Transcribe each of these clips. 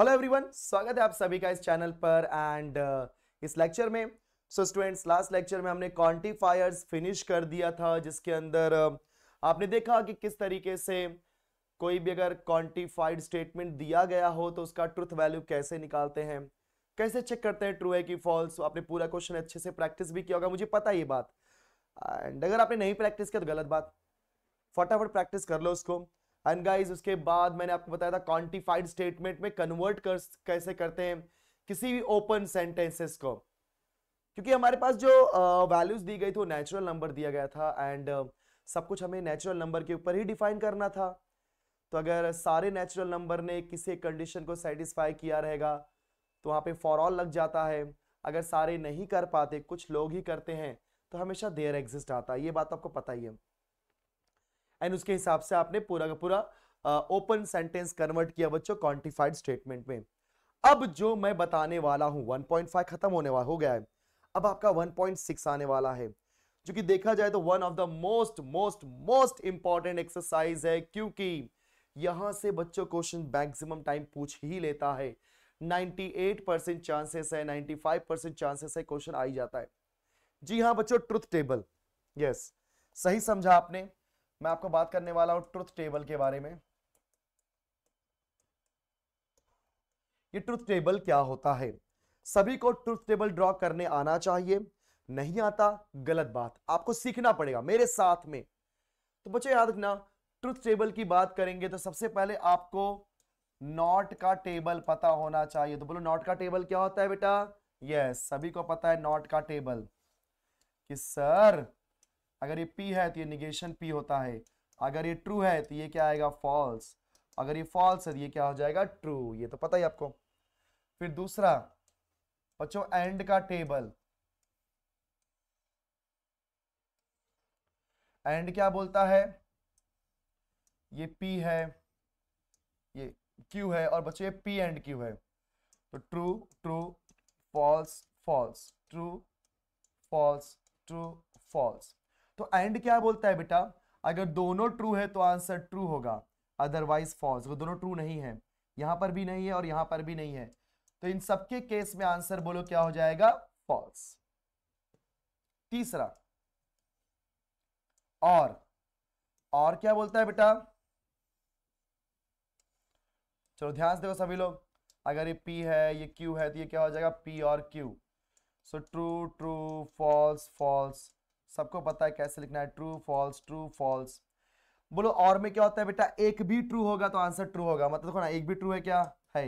Hello everyone स्वागत है आप सभी का इस चैनल पर एंड uh, इस लेक्चर में सो स्टूडेंट्स लास्ट लेक्चर में हमने क्वांटिफायर्स फिनिश कर दिया था जिसके अंदर uh, आपने देखा कि किस तरीके से कोई भी अगर क्वांटिफाइड स्टेटमेंट दिया गया हो तो उसका ट्रुथ वैल्यू कैसे निकालते हैं कैसे चेक करते हैं ट्रू है कि फॉल्स आपने पूरा क्वेश्चन अच्छे से प्रैक्टिस भी किया होगा मुझे पता ये बात एंड अगर आपने नहीं प्रैक्टिस किया तो गलत बात फटाफट प्रैक्टिस कर लो उसको एंड गाइज उसके बाद मैंने आपको बताया था क्वान्टिफाइड स्टेटमेंट में कन्वर्ट कर कैसे करते हैं किसी भी ओपन सेंटेंसेस को क्योंकि हमारे पास जो वैल्यूज uh, दी गई थी वो नेचुरल नंबर दिया गया था एंड uh, सब कुछ हमें नेचुरल नंबर के ऊपर ही डिफाइन करना था तो अगर सारे नेचुरल नंबर ने किसी कंडीशन को सेटिस्फाई किया रहेगा तो वहाँ पे फॉर ऑल लग जाता है अगर सारे नहीं कर पाते कुछ लोग ही करते हैं तो हमेशा देयर एग्जिस्ट आता है ये बात तो आपको पता ही है एंड उसके हिसाब से आपने पूरा का पूरा ओपन सेंटेंस कन्वर्ट किया बच्चों क्वान्टिफाइड स्टेटमेंट में अब जो मैं बताने वाला हूं 1.5 खत्म होने वाला हो गया है अब आपका 1.6 आने वाला है जो कि देखा जाए तो one of the most most most important exercise है क्योंकि यहां से बच्चों क्वेश्चन मैक्सिमम टाइम पूछ ही लेता है 98 परसेंट चांसेस है 95 परसेंट चांसेस है क्वेश्चन आ ही जाता है जी हाँ बच्चों ट्रुथ टेबल यस सही समझा आपने मैं आपको बात करने वाला हूं ट्रुथ टेबल के बारे में ये ट्रुथ टेबल क्या होता है सभी को ट्रुथ टेबल ड्रॉ करने आना चाहिए नहीं आता गलत बात आपको सीखना पड़ेगा मेरे साथ में तो बच्चे याद रखना ट्रुथ टेबल की बात करेंगे तो सबसे पहले आपको नॉट का टेबल पता होना चाहिए तो बोलो नॉट का टेबल क्या होता है बेटा यस सभी को पता है नॉट का टेबल कि सर अगर ये पी है तो ये निगेशन पी होता है अगर ये ट्रू है तो ये क्या आएगा फॉल्स अगर ये फॉल्स है तो ये क्या हो जाएगा ट्रू ये तो पता ही आपको फिर दूसरा बच्चों एंड का टेबल एंड क्या बोलता है ये पी है ये क्यू है और बच्चों ये पी एंड क्यू है तो true true false false true false true false तो एंड क्या बोलता है बेटा अगर दोनों ट्रू है तो आंसर ट्रू होगा अदरवाइज फॉल्स वो दोनों ट्रू नहीं है यहां पर भी नहीं है और यहां पर भी नहीं है तो इन सबके केस में आंसर बोलो क्या हो जाएगा फॉल्स तीसरा और और क्या बोलता है बेटा चलो ध्यान से देखो सभी लोग अगर ये पी है ये क्यू है तो ये क्या हो जाएगा पी और Q so true true false false सबको पता है कैसे लिखना है ट्रू फॉल्स ट्रू फॉल्स बोलो और में क्या होता है बेटा एक भी ट्रू होगा तो आंसर ट्रू होगा मतलब देखो ना एक भी ट्रू है क्या है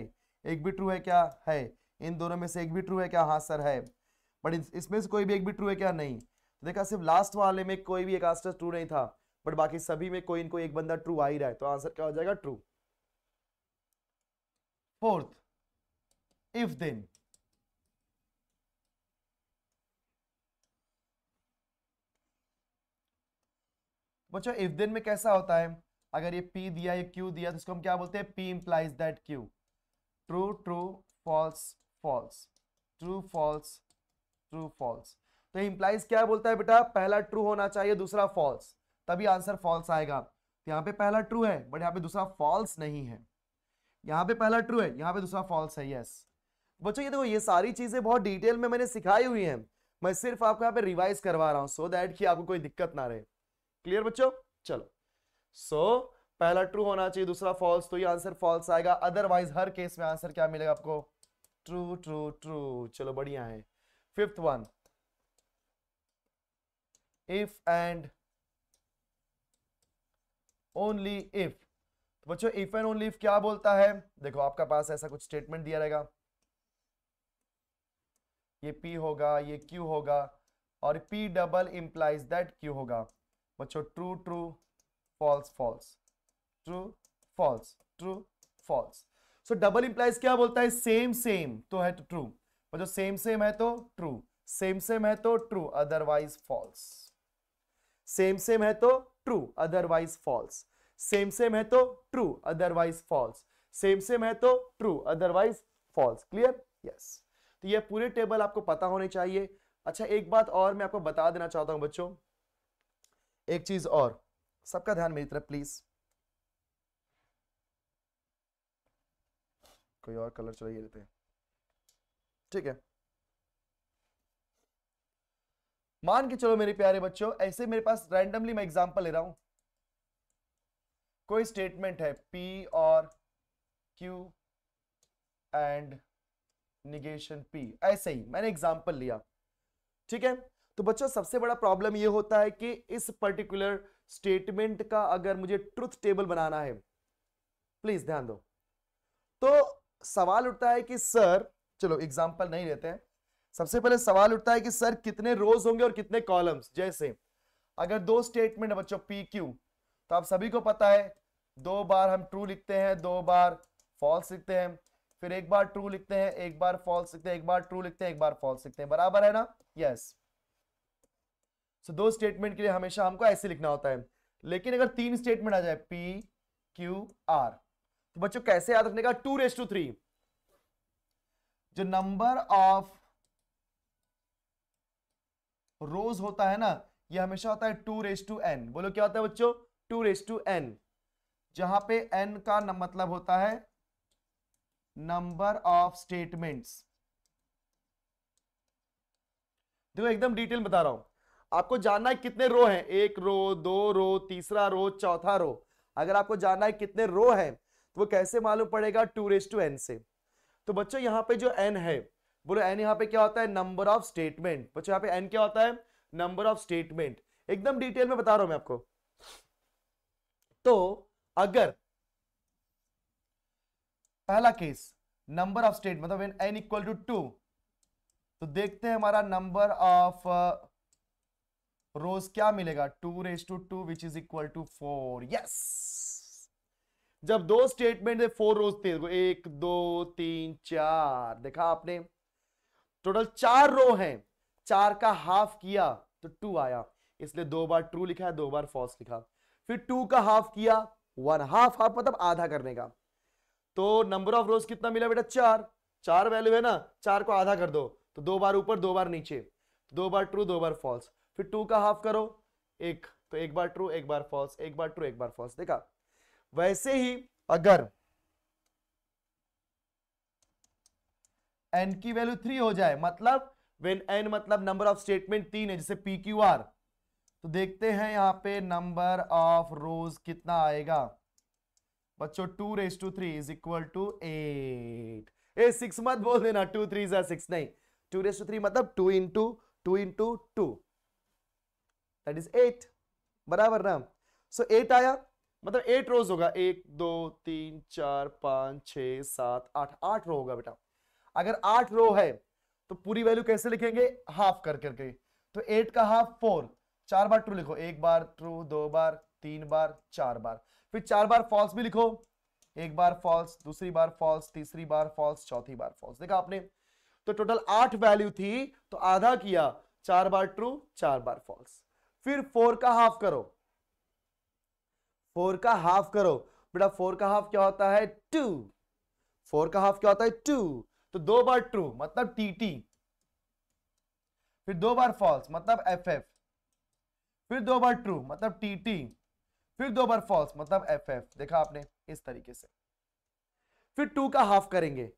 एक भी ट्रू है क्या है इन दोनों में से एक भी ट्रू है क्या हाँ सर है बट इसमें से कोई भी एक भी ट्रू है क्या नहीं तो देखा सिर्फ लास्ट वाले में कोई भी एक आंसर ट्रू नहीं था बट बाकी सभी में कोई इनको एक बंदा ट्रू आ ही रहा है तो आंसर क्या हो जाएगा ट्रू फोर्थ इफ देन बच्चों इफ देन में कैसा होता है अगर ये पी दिया ये क्यू दिया तो इसको हम क्या बोलते हैं P implies that Q true true false false true false true false तो इंप्लाइज क्या बोलता है बेटा पहला ट्रू होना चाहिए दूसरा फॉल्स तभी आंसर फॉल्स आएगा तो यहाँ पे पहला ट्रू है बट यहाँ पे दूसरा फॉल्स नहीं है यहाँ पे पहला ट्रू है यहाँ पे दूसरा फॉल्स है यस बच्चों ये देखो ये सारी चीजें बहुत डिटेल में मैंने सिखाई हुई हैं मैं सिर्फ आपको यहाँ पे रिवाइज करवा रहा हूँ सो दैट कि आपको कोई दिक्कत ना रहे क्लियर बच्चों चलो सो so, पहला ट्रू होना चाहिए दूसरा फॉल्स तो ये आंसर फॉल्स आएगा अदरवाइज हर केस में आंसर क्या मिलेगा आपको ट्रू ट्रू ट्रू चलो बढ़िया है fifth one if and only if तो बच्चों इफ एंड ओनली इफ क्या बोलता है देखो आपका पास ऐसा कुछ स्टेटमेंट दिया रहेगा ये पी होगा ये क्यू होगा और P double implies that Q होगा बच्चों true true false false true false true false so double implies क्या बोलता है सेम सेम तो है तो ट्रू बच्चों सेम सेम है तो ट्रू सेम सेम है तो true otherwise false same same है तो true otherwise false same same है तो true otherwise false same same है तो true otherwise false clear yes तो ये पूरे टेबल आपको पता होने चाहिए अच्छा एक बात और मैं आपको बता देना चाहता हूं बच्चों एक चीज और सबका ध्यान मेरी तरफ प्लीज कोई और कलर चलाइए लेते हैं ठीक है मान के चलो मेरे प्यारे बच्चों ऐसे मेरे पास रैंडमली मैं एग्जांपल ले रहा हूं कोई स्टेटमेंट है पी और क्यू एंड निगेशन पी ऐसे ही मैंने एग्जांपल लिया ठीक है तो बच्चों सबसे बड़ा प्रॉब्लम ये होता है कि इस पर्टिकुलर स्टेटमेंट का अगर मुझे ट्रुथ टेबल बनाना है प्लीज ध्यान दो तो सवाल उठता है कि सर चलो एग्जाम्पल नहीं लेते हैं सबसे पहले सवाल उठता है कि सर कितने रोज होंगे और कितने कॉलम्स जैसे अगर दो स्टेटमेंट है बच्चों पी क्यू तो आप सभी को पता है दो बार हम ट्रू लिखते हैं दो बार फॉल्स लिखते हैं फिर एक बार ट्रू लिखते हैं एक बार फॉल्स लिखते हैं एक बार ट्रू लिखते हैं एक बार फॉल्स लिखते हैं बराबर है ना यस सो दो स्टेटमेंट के लिए हमेशा हमको ऐसे लिखना होता है लेकिन अगर तीन स्टेटमेंट आ जाए पी क्यू आर तो बच्चों कैसे याद रखने का टू रेस टू थ्री जो नंबर ऑफ रोज होता है ना ये हमेशा होता है टू रेस टू एन बोलो क्या होता है बच्चों टू रेस टू एन जहां पे एन का मतलब होता है नंबर ऑफ स्टेटमेंट्स देखो एकदम डिटेल बता रहा हूं आपको जानना है कितने रो हैं एक रो दो रो तीसरा रो चौथा रो अगर आपको जानना है कितने रो हैं तो वो कैसे मालूम पड़ेगा टू रेस टू एन से तो बच्चों यहाँ पे जो एन है बोलो एन यहाँ पे क्या होता है नंबर ऑफ स्टेटमेंट बच्चों यहाँ पे एन क्या होता है नंबर ऑफ स्टेटमेंट एकदम डिटेल में बता रहा हूं मैं आपको तो अगर पहला केस नंबर ऑफ स्टेट मतलब एन इक्वल टू टू तो देखते हैं हमारा नंबर ऑफ रोज क्या मिलेगा two raise to two which is equal to four yes जब दो स्टेटमेंट फोर रोज थे एक दो तीन चार देखा आपने टोटल चार रो हैं चार का हाफ किया तो टू आया इसलिए दो बार ट्रू लिखा है दो बार फॉल्स लिखा फिर टू का हाफ किया वन हाफ हाफ मतलब आधा करने का तो नंबर ऑफ रोज कितना मिला बेटा चार चार वैल्यू है ना चार को आधा कर दो तो दो बार ऊपर दो बार नीचे दो बार ट्रू दो बार फॉल्स फिर टू का हाफ करो एक तो एक बार ट्रू एक बार फॉल्स एक बार ट्रू एक बार फॉल्स देखा वैसे ही अगर एन की वैल्यू थ्री हो जाए मतलब वेन एन मतलब नंबर ऑफ स्टेटमेंट तीन है जैसे पी क्यू आर तो देखते हैं यहां पे नंबर ऑफ रोज कितना आएगा बच्चों two raise to three is equal to eight ए सिक्स मत बोल देना टू थ्री सिक्स नहीं टू रेस टू थ्री मतलब two into two into two that is eight बराबर ना सो so, एट आया मतलब एट रोज होगा एक दो तीन चार पांच छ सात आठ आठ रो होगा बेटा अगर आठ रो है तो पूरी वैल्यू कैसे लिखेंगे हाफ कर करके तो एट का हाफ फोर चार बार ट्रू लिखो एक बार ट्रू दो बार तीन बार चार बार फिर चार बार फॉल्स भी लिखो एक बार फॉल्स दूसरी बार फॉल्स तीसरी बार फॉल्स चौथी बार फॉल्स देखा आपने तो टोटल आठ वैल्यू थी तो आधा किया चार बार ट्रू चार बार फॉल्स फिर फोर का हाफ करो फोर का हाफ करो बेटा फोर का हाफ क्या होता है टू फोर का हाफ क्या होता है टू तो दो बार ट्रू मतलब टी टी फिर दो बार फॉल्स मतलब एफ एफ फिर दो बार ट्रू मतलब टी टी फिर दो बार फॉल्स मतलब एफ एफ देखा आपने इस तरीके से फिर टू का हाफ करेंगे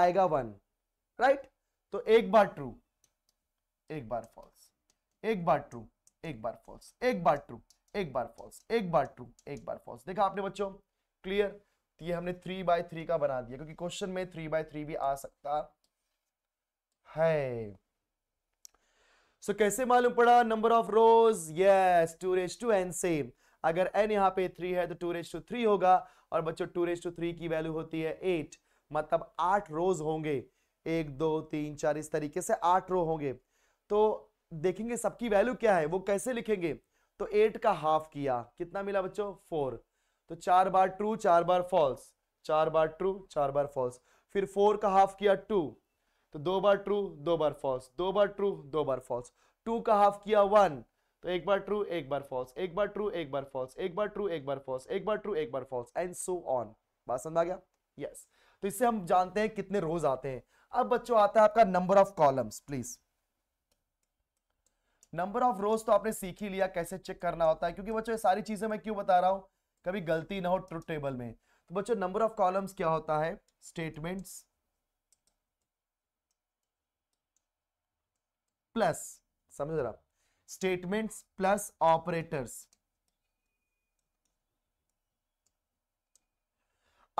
आएगा वन राइट तो एक बार ट्रू एक बार फॉल्स एक बार ट्रू एक बार फॉल्स एक बार ट्रू एक बार फॉल्स एक बार ट्रू एक बार फॉल्स देखा आपने बच्चों क्लियर तो ये हमने थ्री बाय थ्री का बना दिया क्योंकि क्वेश्चन में थ्री बाय थ्री भी आ सकता है सो so, कैसे मालूम पड़ा number of rows yes two raise to N same अगर एन यहाँ पे थ्री है तो टू रेज टू थ्री होगा और बच्चों टू रेज टू थ्री की वैल्यू होती है एट मतलब आठ रोज होंगे एक दो तीन चार इस तरीके से आठ रो होंगे तो देखेंगे सबकी वैल्यू क्या है वो कैसे लिखेंगे तो एट का हाफ किया कितना मिला बच्चों फोर तो चार बार ट्रू चार बार फॉल्स चार बार ट्रू चार बार फॉल्स फिर फोर का हाफ किया टू तो दो बार ट्रू दो बार फॉल्स दो बार ट्रू दो बार फॉल्स टू का हाफ किया वन तो एक बार ट्रू एक बार फॉल्स एक बार ट्रू एक बार फॉल्स एक बार ट्रू एक बार फॉल्स एक बार ट्रू एक बार फॉल्स एंड सो ऑन बात समझ आ गया यस तो इससे हम जानते हैं कितने रोज आते हैं अब बच्चों आता है आपका number of columns please number of rows तो आपने सीख ही लिया कैसे चेक करना होता है क्योंकि बच्चों ये सारी चीजें मैं क्यों बता रहा हूं कभी गलती ना हो ट्रुथ टेबल में तो बच्चों नंबर ऑफ कॉलम्स क्या होता है स्टेटमेंट्स प्लस समझ रहा स्टेटमेंट्स प्लस ऑपरेटर्स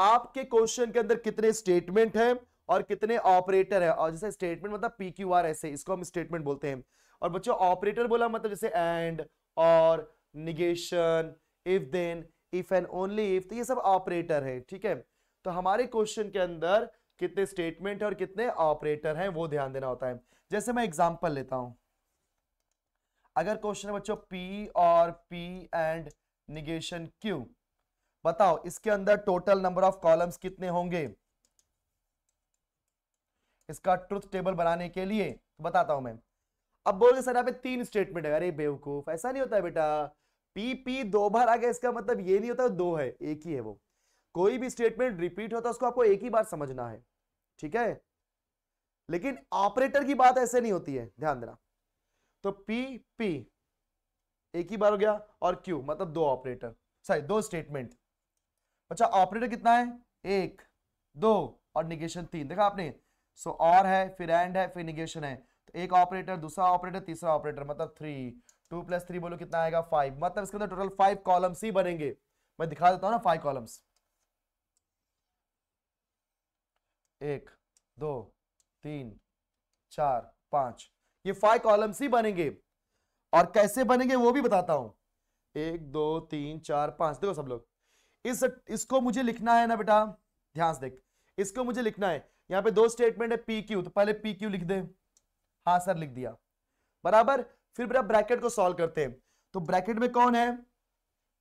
आपके क्वेश्चन के अंदर कितने स्टेटमेंट हैं और कितने ऑपरेटर हैं और जैसे स्टेटमेंट मतलब पी क्यू आर ऐसे इसको हम स्टेटमेंट बोलते हैं और बच्चों ऑपरेटर बोला मतलब जैसे एंड और negation if then if and only if तो ये सब ऑपरेटर है ठीक है तो हमारे क्वेश्चन के अंदर कितने स्टेटमेंट है और कितने ऑपरेटर हैं वो ध्यान देना होता है जैसे मैं एग्जांपल लेता हूं अगर क्वेश्चन है बच्चों पी और पी एंड निगेशन क्यू बताओ इसके अंदर टोटल नंबर ऑफ कॉलम्स कितने होंगे इसका ट्रुथ टेबल बनाने के लिए तो बताता हूं मैं अब बोलोगे सर यहाँ पे तीन स्टेटमेंट है अरे बेवकूफ ऐसा नहीं होता बेटा पी पी दो बार आ गया इसका मतलब ये नहीं होता दो है एक ही है वो कोई भी स्टेटमेंट रिपीट होता है उसको आपको एक ही बार समझना है ठीक है लेकिन ऑपरेटर की बात ऐसे नहीं होती है ध्यान देना तो पी पी एक ही बार हो गया और क्यू मतलब दो ऑपरेटर सॉरी दो स्टेटमेंट अच्छा ऑपरेटर कितना है एक दो और निगेशन तीन देखा आपने सो so, और है फिर एंड है फिर निगेशन है एक ऑपरेटर दूसरा ऑपरेटर तीसरा ऑपरेटर मतलब थ्री टू प्लस थ्री बोलो कितना आएगा फाइव मतलब इसके अंदर टोटल फाइव कॉलम्स ही बनेंगे मैं दिखा देता हूँ ना फाइव कॉलम्स एक दो तीन चार पांच ये फाइव कॉलम्स ही बनेंगे और कैसे बनेंगे वो भी बताता हूं एक दो तीन चार पांच देखो सब लोग इस इसको मुझे लिखना है ना बेटा ध्यान से देख इसको मुझे लिखना है यहां पे दो स्टेटमेंट है पी क्यू तो पहले पी क्यू लिख दें हाँ सर लिख दिया बराबर फिर बेटा ब्रैकेट को सॉल्व करते हैं तो ब्रैकेट में कौन है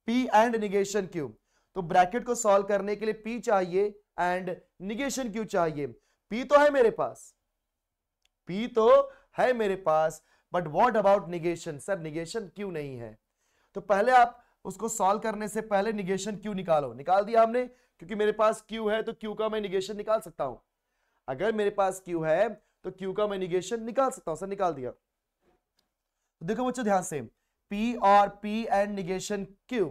पी एंड निगेशन क्यू तो ब्रैकेट को सॉल्व करने के लिए पी चाहिए एंड निगेशन क्यू चाहिए पी तो है मेरे पास पी तो है मेरे पास but what about negation sir negation क्यों नहीं है तो पहले आप उसको सॉल्व करने से पहले निगेशन क्यू निकालो निकाल दिया हमने क्योंकि मेरे पास क्यू है तो क्यू का मैं निगेशन निकाल सकता हूं अगर मेरे पास क्यू है तो Q का मैं निगेशन निकाल सकता हूं सर निकाल दिया तो देखो बच्चों ध्यान से P और P and negation Q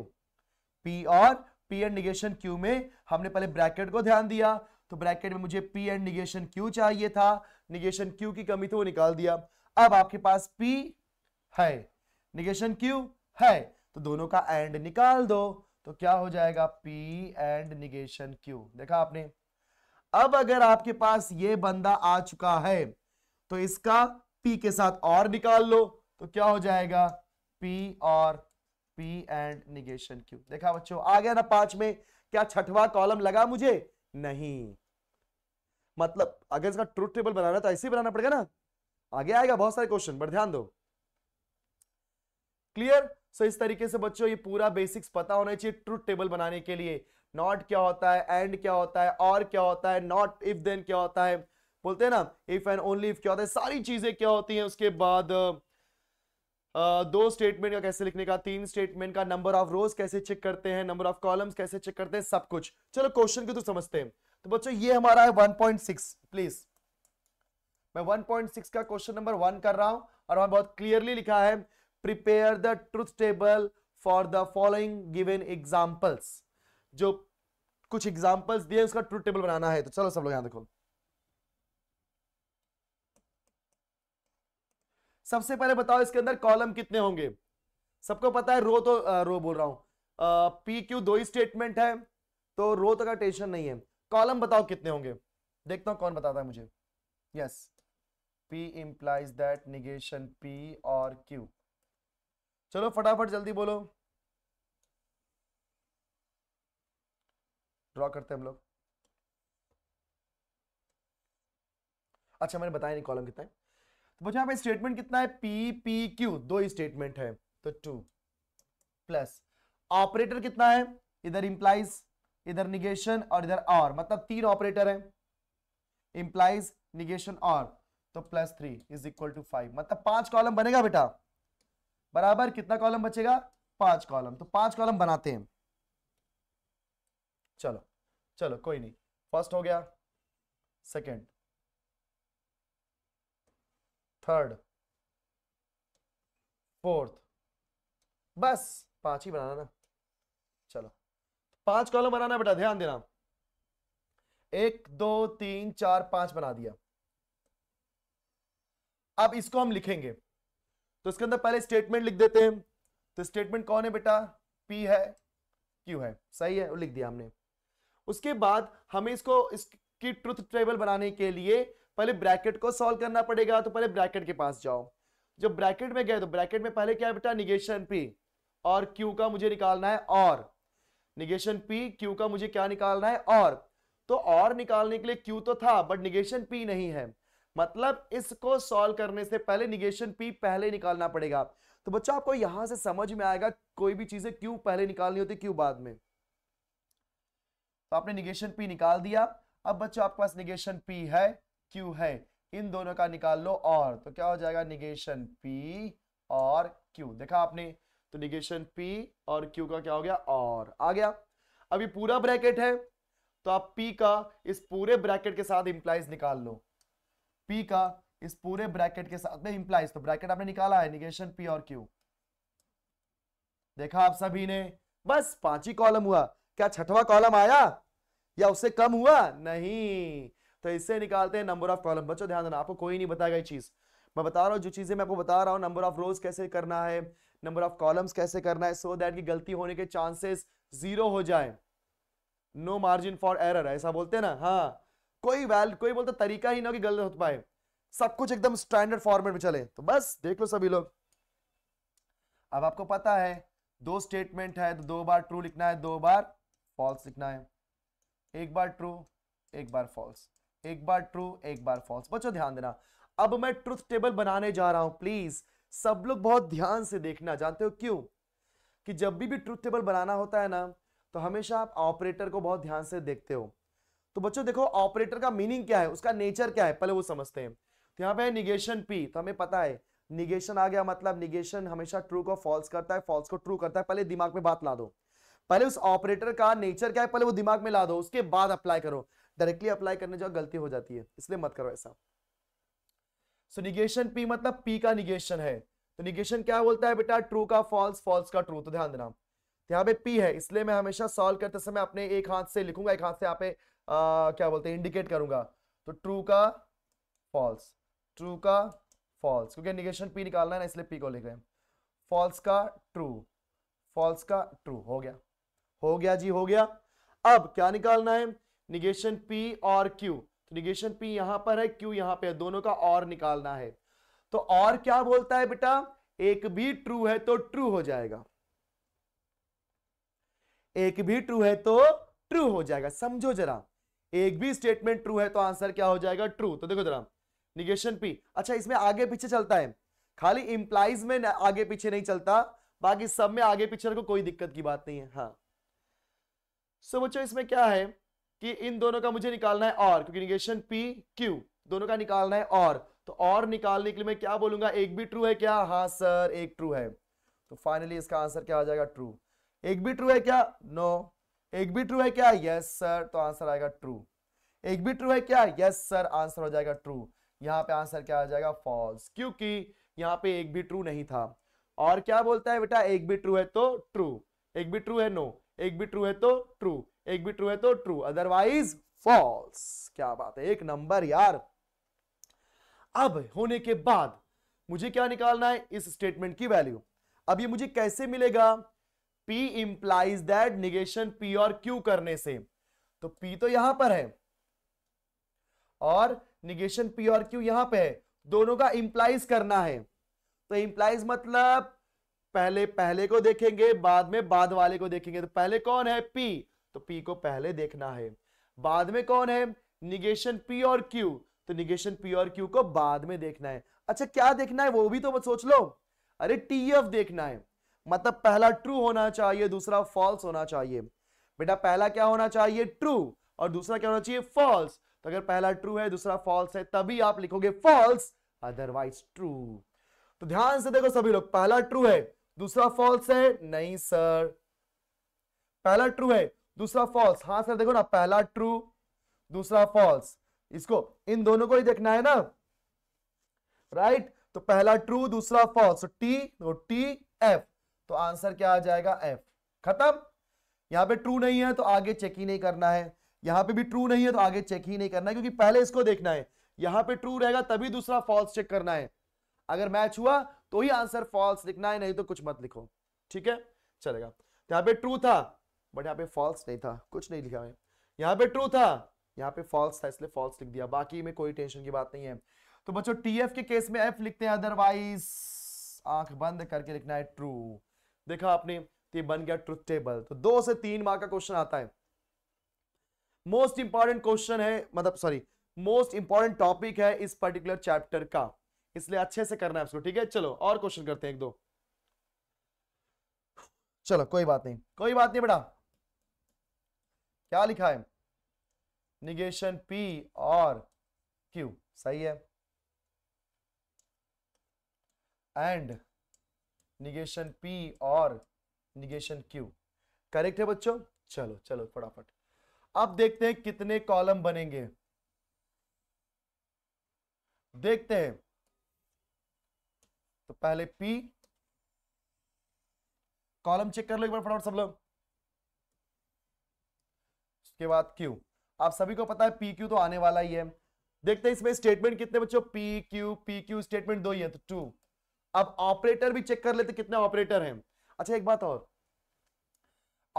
P और P एंड निगेशन Q में हमने पहले ब्रैकेट को ध्यान दिया तो ब्रैकेट में मुझे P एंड निगेशन Q चाहिए था निगेशन Q की कमी थी तो वो निकाल दिया अब आपके पास P है निगेशन Q है तो दोनों का एंड निकाल दो तो क्या हो जाएगा P एंड निगेशन Q देखा आपने अब अगर आपके पास ये बंदा आ चुका है तो इसका पी के साथ और निकाल लो तो क्या हो जाएगा पी और पी एंड निगेशन क्यू देखा बच्चों आ गया ना पांच में क्या छठवा कॉलम लगा मुझे नहीं मतलब अगर इसका ट्रूथ टेबल बनाना तो ऐसे ही बनाना पड़ेगा ना आगे आएगा बहुत सारे क्वेश्चन पर ध्यान दो क्लियर सो so, इस तरीके से बच्चों ये पूरा बेसिक्स पता होना चाहिए ट्रूथ टेबल बनाने के लिए नॉट क्या होता है एंड क्या होता है और क्या होता है नॉट इफ देन क्या होता है बोलते हैं ना इफ एंड ओनली इफ क्या होता है सारी चीजें क्या होती हैं उसके बाद Uh, दो स्टेटमेंट का कैसे लिखने का तीन स्टेटमेंट का नंबर ऑफ रोज कैसे चेक करते हैं नंबर ऑफ कॉलम्स कैसे चेक करते हैं सब कुछ चलो क्वेश्चन के तो समझते हैं तो बच्चों ये हमारा है 1.6 प्लीज मैं 1.6 का क्वेश्चन नंबर वन कर रहा हूं और वहां बहुत क्लियरली लिखा है prepare the truth table for the following given examples जो कुछ एग्जाम्पल्स दिए उसका ट्रूथ टेबल बनाना है तो चलो सब लोग यहां देखो सबसे पहले बताओ इसके अंदर कॉलम कितने होंगे सबको पता है रो तो आ, रो बोल रहा हूं पी क्यू दो ही स्टेटमेंट है तो रो तो का टेंशन नहीं है कॉलम बताओ कितने होंगे देखता हूं कौन बताता है मुझे yes P implies that negation P और क्यू चलो फटाफट जल्दी बोलो ड्रॉ करते हैं हम लोग अच्छा मैंने बताया नहीं कॉलम कितना है तो बच्चों यहाँ पे स्टेटमेंट कितना है पी पी क्यू दो ही स्टेटमेंट है तो टू प्लस ऑपरेटर कितना है इधर इंप्लाइज इधर निगेशन और इधर और मतलब तीन ऑपरेटर है इंप्लाइज निगेशन और तो plus three is equal to five मतलब पांच कॉलम बनेगा बेटा बराबर कितना कॉलम बचेगा पांच कॉलम तो पांच कॉलम बनाते हैं चलो चलो कोई नहीं फर्स्ट हो गया सेकंड थर्ड फोर्थ बस पांच ही बनाना ना चलो पांच कॉलम बनाना बेटा ध्यान देना एक दो तीन चार पांच बना दिया अब इसको हम लिखेंगे तो इसके अंदर पहले स्टेटमेंट लिख देते हैं तो स्टेटमेंट कौन है बेटा पी है क्यू है सही है लिख दिया हमने उसके बाद हमें इसको इसकी ट्रुथ टेबल बनाने के लिए पहले ब्रैकेट को सॉल्व करना पड़ेगा तो पहले ब्रैकेट के पास जाओ जब ब्रैकेट में गए तो ब्रैकेट में पहले क्या बेटा निगेशन पी और क्यू का मुझे निकालना है और निगेशन पी क्यू का मुझे क्या निकालना है और तो और निकालने के लिए क्यू तो था बट निगेशन पी नहीं है मतलब इसको सॉल्व करने से पहले निगेशन पी पहले निकालना पड़ेगा तो बच्चों आपको यहां से समझ में आएगा कोई भी चीजें क्यों पहले निकालनी होती क्यों बाद में तो आपने निगेशन पी निकाल दिया अब बच्चों आपके पास निगेशन पी है क्यू है इन दोनों का निकाल लो और तो क्या हो जाएगा निगेशन पी और क्यू देखा आपने तो निगेशन पी और क्यू का क्या हो गया और आ गया अभी पूरा ब्रैकेट है तो आप पी का इस पूरे ब्रैकेट के साथ इंप्लाइज निकाल लो पी का इस पूरे ब्रैकेट के साथ में इंप्लाइज तो ब्रैकेट आपने निकाला है निगेशन पी और क्यू देखा आप सभी ने बस पांच ही कॉलम हुआ क्या छठवा कॉलम आया या उससे कम हुआ नहीं तो इससे निकालते हैं नंबर ऑफ कॉलम बच्चों ध्यान देना आपको कोई नहीं बताएगा ये चीज मैं बता रहा हूँ जो चीजें मैं आपको बता रहा हूँ नंबर ऑफ रोज कैसे करना है नंबर ऑफ कॉलम्स कैसे करना है सो so दैट की गलती होने के चांसेस जीरो हो जाए नो मार्जिन फॉर एरर ऐसा बोलते हैं ना हाँ कोई वैल कोई बोलता तरीका ही ना कि गलत हो पाए सब कुछ एकदम स्टैंडर्ड फॉर्मेट में चले तो बस देख लो सभी लोग अब आपको पता है दो स्टेटमेंट है तो दो बार ट्रू लिखना है दो बार फॉल्स लिखना है एक बार ट्रू एक बार फॉल्स एक बार ट्रू एक बार फॉल्स बच्चों ध्यान देना अब मैं ट्रुथ टेबल बनाने जा रहा हूं प्लीज सब लोग बहुत ध्यान से देखना जानते हो क्यों कि जब भी भी ट्रुथ टेबल बनाना होता है ना तो हमेशा आप ऑपरेटर को बहुत ध्यान से देखते हो तो बच्चों देखो ऑपरेटर का मीनिंग क्या है उसका नेचर क्या है पहले वो समझते हैं तो यहाँ पे है निगेशन पी तो हमें पता है निगेशन आ गया मतलब निगेशन हमेशा ट्रू को फॉल्स करता है फॉल्स को ट्रू करता है पहले दिमाग में बात ला दो पहले उस ऑपरेटर का नेचर क्या है पहले वो दिमाग में ला दो उसके बाद अप्लाई करो डायरेक्टली अप्लाई करने जाओ गलती हो जाती है इसलिए मत करो ऐसा सो निगेशन पी मतलब पी का निगेशन है तो निगेशन क्या बोलता है बेटा ट्रू का फॉल्स फॉल्स का ट्रू तो ध्यान देना तो यहाँ पे पी है इसलिए मैं हमेशा सॉल्व करते समय अपने एक हाथ से लिखूंगा एक हाथ से यहाँ पे क्या बोलते हैं इंडिकेट करूंगा तो ट्रू का फॉल्स ट्रू का फॉल्स क्योंकि निगेशन पी निकालना है ना इसलिए पी को लिख रहे हैं फॉल्स का ट्रू फॉल्स का ट्रू हो गया हो गया जी हो गया अब क्या निकालना है निगेशन पी और क्यू तो निगेशन पी यहां पर है क्यू यहां पे है दोनों का और निकालना है तो और क्या बोलता है बेटा एक भी ट्रू है तो ट्रू हो जाएगा एक भी ट्रू है तो ट्रू हो जाएगा समझो जरा एक भी स्टेटमेंट ट्रू है तो आंसर क्या हो जाएगा ट्रू तो देखो जरा निगेशन पी अच्छा इसमें आगे पीछे चलता है खाली इंप्लाइज में आगे पीछे नहीं चलता बाकी सब में आगे पीछे को कोई दिक्कत की बात नहीं है हाँ सो so, बच्चों इसमें क्या है कि इन दोनों का मुझे निकालना है और क्योंकि निगेशन पी क्यू दोनों का निकालना है और तो और निकालने के लिए मैं क्या बोलूंगा एक भी ट्रू है क्या हाँ सर एक ट्रू है तो फाइनली इसका आंसर क्या हो जाएगा ट्रू एक भी ट्रू है क्या नो no. एक भी ट्रू है क्या यस yes, सर तो आंसर आएगा ट्रू एक भी ट्रू है क्या यस yes, सर आंसर हो जाएगा ट्रू यहाँ पे आंसर क्या हो जाएगा फॉल्स क्योंकि यहाँ पे एक भी ट्रू नहीं था और क्या बोलता है बेटा एक भी ट्रू है तो ट्रू एक भी ट्रू है नो no. एक भी ट्रू है तो ट्रू एक भी ट्रू है तो ट्रू अदरवाइज फॉल्स क्या बात है एक नंबर यार अब होने के बाद मुझे क्या निकालना है इस स्टेटमेंट की वैल्यू अब ये मुझे कैसे मिलेगा P implies that negation P और क्यू करने से तो पी तो यहां पर है और निगेशन पी और क्यू यहां पे है दोनों का इंप्लाइज करना है तो इंप्लाइज मतलब पहले पहले को देखेंगे बाद में बाद वाले को देखेंगे तो पहले कौन है पी तो पी को पहले देखना है बाद में कौन है निगेशन पी और क्यू तो निगेशन पी और क्यू को बाद में देखना है अच्छा क्या देखना है वो भी तो सोच लो अरे टी एफ देखना है मतलब पहला ट्रू होना चाहिए दूसरा फॉल्स होना चाहिए बेटा पहला क्या होना चाहिए ट्रू और दूसरा क्या होना चाहिए फॉल्स तो अगर पहला ट्रू है दूसरा फॉल्स है तभी आप लिखोगे फॉल्स अदरवाइज ट्रू तो ध्यान से देखो सभी लोग पहला ट्रू है दूसरा फॉल्स है नहीं सर पहला ट्रू है दूसरा फॉल्स हाँ सर देखो ना पहला ट्रू दूसरा फॉल्स इसको इन दोनों को ही देखना है ना राइट right? तो पहला ट्रू दूसरा फॉल्स टी तो टी एफ तो आंसर क्या आ जाएगा एफ खत्म यहां पे ट्रू नहीं है तो आगे चेक ही नहीं करना है यहां पे भी ट्रू नहीं है तो आगे चेक ही नहीं करना है क्योंकि पहले इसको देखना है यहां पे ट्रू रहेगा तभी दूसरा फॉल्स चेक करना है अगर मैच हुआ तो ही आंसर फॉल्स लिखना है नहीं तो कुछ मत लिखो ठीक है चलेगा यहाँ पे ट्रू था बट यहाँ पे फॉल्स नहीं था कुछ नहीं लिखा है यहाँ पे ट्रू था यहाँ पे फॉल्स था इसलिए फॉल्स लिख दिया बाकी में कोई टेंशन की बात नहीं है तो बच्चों टीएफ के केस में एफ लिखते हैं अदरवाइज आंख बंद करके लिखना है ट्रू देखा आपने तो बन गया ट्रूथ टेबल तो दो से तीन मार्क का क्वेश्चन आता है मोस्ट इंपॉर्टेंट क्वेश्चन है मतलब सॉरी मोस्ट इंपॉर्टेंट टॉपिक है इस पर्टिकुलर चैप्टर का इसलिए अच्छे से करना है आपको ठीक है चलो और क्वेश्चन करते हैं एक दो चलो कोई बात नहीं कोई बात नहीं बेटा क्या लिखा है निगेशन पी और क्यू सही है एंड निगेशन पी और निगेशन क्यू करेक्ट है बच्चों चलो चलो फटाफट अब देखते हैं कितने कॉलम बनेंगे देखते हैं तो पहले P कॉलम चेक कर लो एक बार फटाफट सब लोग उसके बाद Q आप सभी को पता है PQ तो आने वाला ही है देखते हैं इसमें स्टेटमेंट कितने बच्चों PQ PQ स्टेटमेंट दो ही है तो टू अब ऑपरेटर भी चेक कर लेते कितने ऑपरेटर हैं अच्छा एक बात और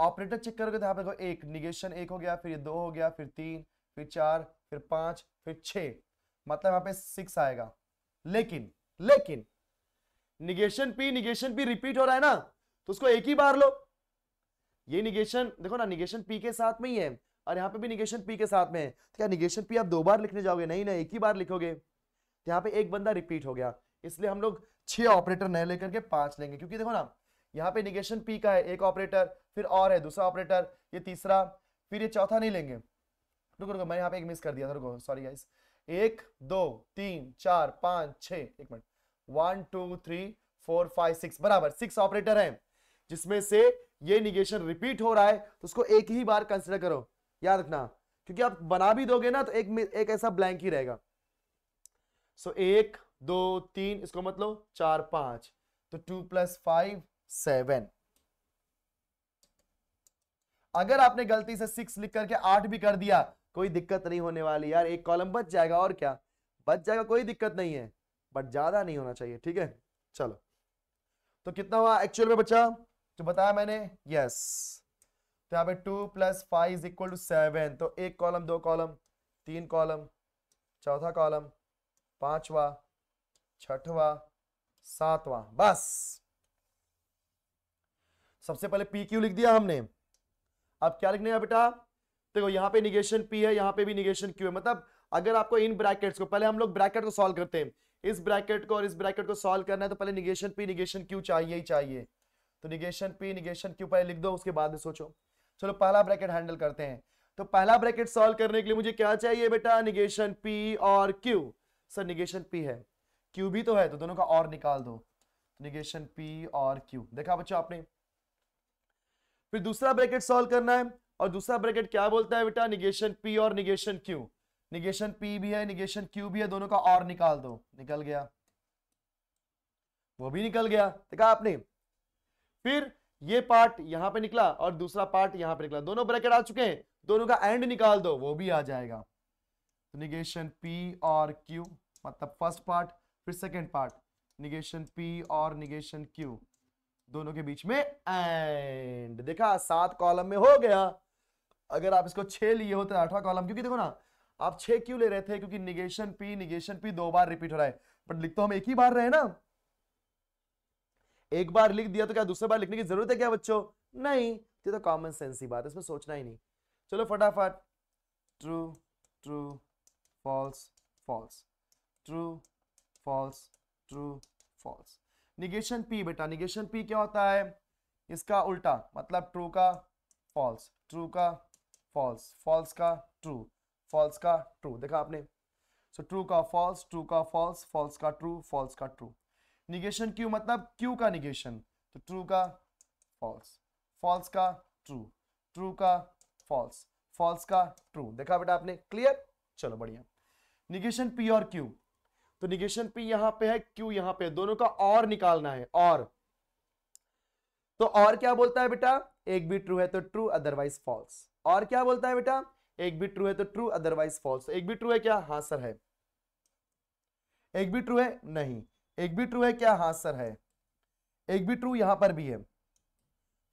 ऑपरेटर चेक करोगे तो यहाँ पे देखो एक निगेशन एक हो गया फिर ये दो हो गया फिर तीन फिर चार फिर पांच फिर छ मतलब यहां पे सिक्स आएगा लेकिन लेकिन negation P negation P repeat हो रहा है ना तो उसको एक ही बार लो ये निगेशन देखो ना निगेशन पी के साथ में ही है और यहाँ पे भी निगेशन पी के साथ में है तो क्या निगेशन पी आप दो बार लिखने जाओगे नहीं ना एक ही बार लिखोगे तो यहाँ पे एक बंदा रिपीट हो गया इसलिए हम लोग छह ऑपरेटर नए लेकर के पांच लेंगे क्योंकि देखो ना यहाँ पे निगेशन पी का है एक ऑपरेटर फिर और है दूसरा ऑपरेटर ये तीसरा फिर ये चौथा नहीं लेंगे रुको रुको मैं यहाँ पे एक मिस कर दिया था रुको सॉरी गाइस एक दो तीन चार पांच छ एक minute one two three four five six बराबर सिक्स ऑपरेटर है जिसमें से ये निगेशन रिपीट हो रहा है तो उसको एक ही बार कंसिडर करो याद रखना क्योंकि आप बना भी दोगे ना तो एक एक ऐसा ब्लैंक ही रहेगा सो so, एक दो तीन इसको मतलब चार पांच तो टू प्लस फाइव सेवन अगर आपने गलती से सिक्स लिख करके आठ भी कर दिया कोई दिक्कत नहीं होने वाली यार एक कॉलम बच जाएगा और क्या बच जाएगा कोई दिक्कत नहीं है बट ज्यादा नहीं होना चाहिए ठीक है चलो तो कितना हुआ एक्चुअल में बच्चा जो तो बताया मैंने यस तो यहाँ पे two plus five is equal to seven तो एक कॉलम दो कॉलम तीन कॉलम चौथा कॉलम पांचवा छठवा सातवा बस सबसे पहले पी क्यू लिख दिया हमने अब क्या लिखने का बेटा देखो यहाँ पे निगेशन पी है यहाँ पे भी निगेशन क्यू है मतलब अगर आपको इन ब्रैकेट्स को पहले हम लोग ब्रैकेट को सॉल्व करते हैं इस ब्रैकेट को और इस ब्रैकेट को सॉल्व करना है तो पहले निगेशन पी निगेशन क्यू चाहिए ही चाहिए तो निगेशन पी निगेशन क्यू पहले लिख दो उसके बाद में सोचो चलो पहला ब्रैकेट हैंडल करते हैं तो पहला ब्रैकेट सॉल्व करने के लिए मुझे क्या चाहिए बेटा निगेशन पी और क्यू सर निगेशन पी है क्यू भी तो है तो दोनों का और निकाल दो निगेशन तो पी और क्यू देखा बच्चों आपने फिर दूसरा ब्रैकेट सॉल्व करना है और दूसरा ब्रैकेट क्या बोलता है बेटा निगेशन पी और निगेशन क्यू निगेशन पी भी है निगेशन क्यू भी है दोनों का और निकाल दो निकल गया वो भी निकल गया देखा आपने फिर ये पार्ट यहां पे निकला और दूसरा पार्ट यहां पे निकला दोनों ब्रैकेट आ चुके हैं दोनों का एंड निकाल दो वो भी आ जाएगा तो निगेशन पी और क्यू मतलब फर्स्ट पार्ट फिर सेकेंड पार्ट निगेशन पी और निगेशन क्यू दोनों के बीच में एंड देखा सात कॉलम में हो गया अगर आप इसको छह लिए होते आठवां कॉलम क्योंकि देखो ना आप छह क्यों ले रहे थे क्योंकि निगेशन पी निगेशन पी दो बार रिपीट हो रहा है बट लिख तो हम एक ही बार रहे ना एक बार लिख दिया तो क्या दूसरे बार लिखने की जरूरत है क्या बच्चों नहीं ये तो कॉमन सेंस ही बात है इसमें सोचना ही नहीं चलो फटाफट true true false false true false true false negation P बेटा निगेशन पी क्या होता है इसका उल्टा मतलब ट्रू का फॉल्स ट्रू का फॉल्स फॉल्स का ट्रू फॉल्स का ट्रू देखा आपने सो so, ट्रू का फॉल्स ट्रू का फॉल्स फॉल्स का ट्रू फॉल्स का ट्रू निगेशन क्यू मतलब क्यू का निगेशन तो ट्रू का फॉल्स फॉल्स का ट्रू ट्रू का फॉल्स फॉल्स का ट्रू देखा बेटा आपने क्लियर चलो बढ़िया निगेशन पी और क्यू तो निगेशन पी यहां पे है क्यू यहां पे है दोनों का और निकालना है और तो और क्या बोलता है बेटा एक भी ट्रू है तो ट्रू अदरवाइज फॉल्स और क्या बोलता है बेटा एक भी ट्रू है तो ट्रू अदरवाइज फॉल्स एक भी ट्रू है क्या हाँ सर है एक भी ट्रू है नहीं एक भी ट्रू है क्या हाँ सर है एक भी ट्रू यहां पर भी है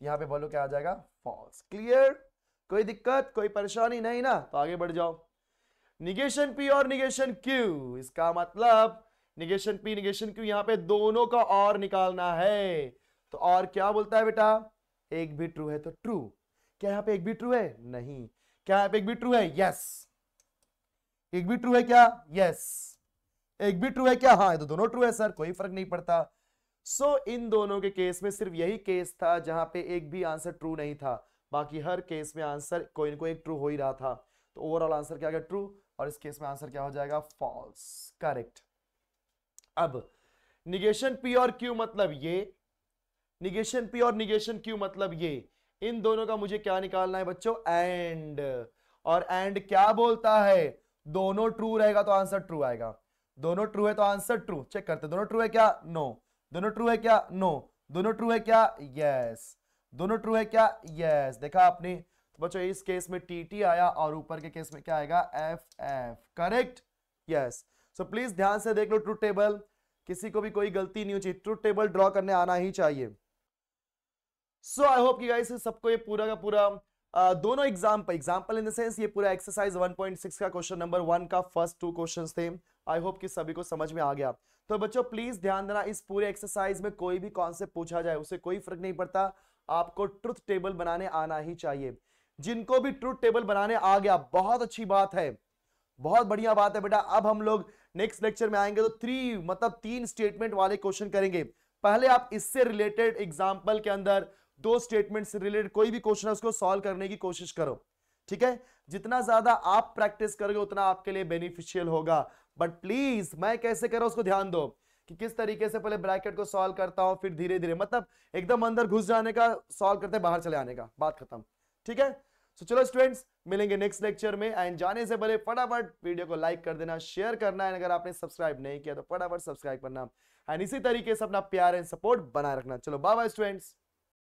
यहां पे बोलो क्या आ जाएगा फॉल्स क्लियर कोई दिक्कत कोई परेशानी नहीं ना तो आगे बढ़ जाओ निगेशन पी और निगेशन क्यू इसका मतलब निगेशन पी निगेशन क्यू यहाँ पे दोनों का और निकालना है तो और क्या बोलता है बेटा एक भी ट्रू है तो ट्रू क्या यहाँ पे एक भी ट्रू है नहीं क्या एक भी ट्रू है यस एक भी ट्रू है क्या यस एक भी ट्रू है क्या हाँ तो दोनों ट्रू है सर कोई फर्क नहीं पड़ता सो so, इन दोनों के केस में सिर्फ यही केस था जहां पे एक भी आंसर ट्रू नहीं था बाकी हर केस में आंसर कोई ना कोई ट्रू हो ही रहा था तो ओवरऑल आंसर क्या गया ट्रू और इस केस में आंसर क्या हो जाएगा फॉल्स करेक्ट अब निगेशन पी और क्यू मतलब ये निगेशन पी और निगेशन क्यू मतलब ये इन दोनों का मुझे क्या निकालना है बच्चों एंड और एंड क्या बोलता है दोनों ट्रू रहेगा तो आंसर ट्रू आएगा दोनों ट्रू है तो आंसर ट्रू चेक करते दोनों ट्रू है क्या नो दोनों ट्रू है क्या नो दोनों ट्रू है क्या यस दोनों ट्रू है क्या यस देखा आपने तो बच्चों इस केस में टी टी आया और ऊपर के केस में क्या आएगा F F correct yes so please ध्यान से देख लो ट्रू टेबल किसी को भी कोई गलती नहीं हो चाहिए ट्रू टेबल ड्रॉ करने आना ही चाहिए सो आई होप कि गाइस सबको ये पूरा का पूरा आ, दोनों example example in the sense ये पूरा एक्सरसाइज 1.6 का क्वेश्चन नंबर वन का फर्स्ट टू क्वेश्चन थे आई होप कि सभी को समझ में आ गया तो बच्चों प्लीज ध्यान देना इस पूरे एक्सरसाइज में कोई भी कॉन्सेप्ट पूछा जाए उसे कोई फर्क नहीं पड़ता आपको ट्रुथ टेबल बनाने आना ही चाहिए जिनको भी ट्रुथ टेबल बनाने आ गया बहुत अच्छी बात है बहुत बढ़िया बात है बेटा अब हम लोग नेक्स्ट लेक्चर में आएंगे तो थ्री मतलब तीन स्टेटमेंट वाले क्वेश्चन करेंगे पहले आप इससे रिलेटेड एग्जाम्पल के अंदर दो स्टेटमेंट से रिलेटेड कोई भी क्वेश्चन है उसको सॉल्व करने की कोशिश करो ठीक है जितना ज्यादा आप प्रैक्टिस करोगे उतना आपके लिए बेनिफिशियल होगा बट प्लीज मैं कैसे कर रहा हूं उसको ध्यान दो कि किस तरीके से पहले ब्रैकेट को सॉल्व करता हूं फिर धीरे धीरे मतलब एकदम अंदर घुस जाने का सॉल्व करते बाहर चले आने का बात खत्म ठीक है सो so, चलो स्टूडेंट्स मिलेंगे नेक्स्ट लेक्चर में एंड जाने से पहले फटाफट वीडियो को लाइक कर देना शेयर करना एंड अगर आपने सब्सक्राइब नहीं किया तो फटाफट सब्सक्राइब करना एंड इसी तरीके से अपना प्यार एंड सपोर्ट बनाए रखना चलो बाय बाय स्टूडेंट्स